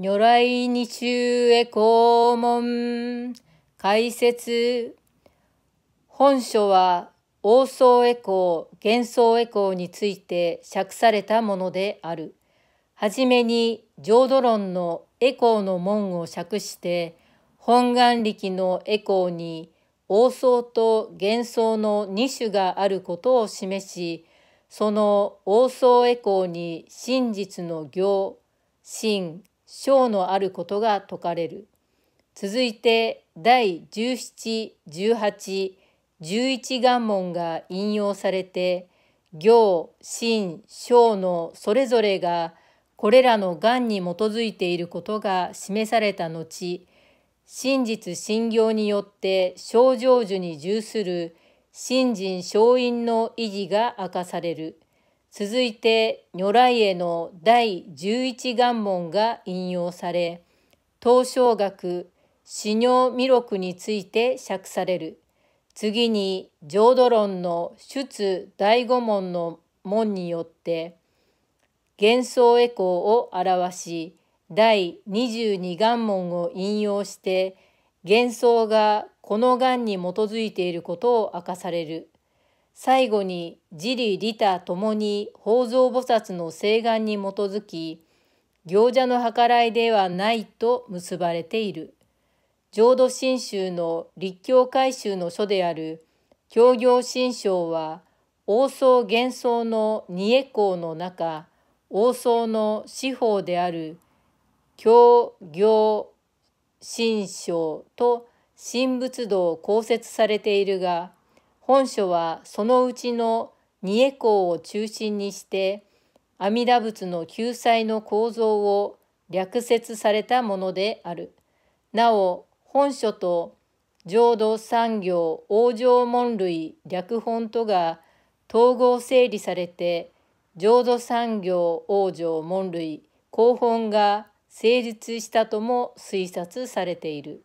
如来二中へ公文。解説。本書は、王宗コー、幻想エコーについて釈されたものである。はじめに、浄土論のエコーの門を釈して、本願力のエコーに、王宗と幻想の二種があることを示し、その王宗コーに真実の行、真、章のあることが説かれる。続いて第17、18、11願文が引用されて、行、真章のそれぞれがこれらの願に基づいていることが示された後、真実信行によって症状樹に従する信心勝因の意義が明かされる。続いて如来への第十一願文が引用され東照学死尿弥勒について釈される次に浄土論の出第五門の門によって幻想エコーを表し第22願文を引用して幻想がこの願に基づいていることを明かされる。最後に自利利他ともに法蔵菩薩の誓願に基づき行者の計らいではないと結ばれている浄土真宗の立教改宗の書である教行新章は王相幻想の二恵光の中王相の司法である教行新章と神仏道を公設されているが本書はそのうちの二恵光を中心にして阿弥陀仏の救済の構造を略説されたものである。なお本書と浄土産業往生門類略本とが統合整理されて浄土産業往生門類広本が成立したとも推察されている。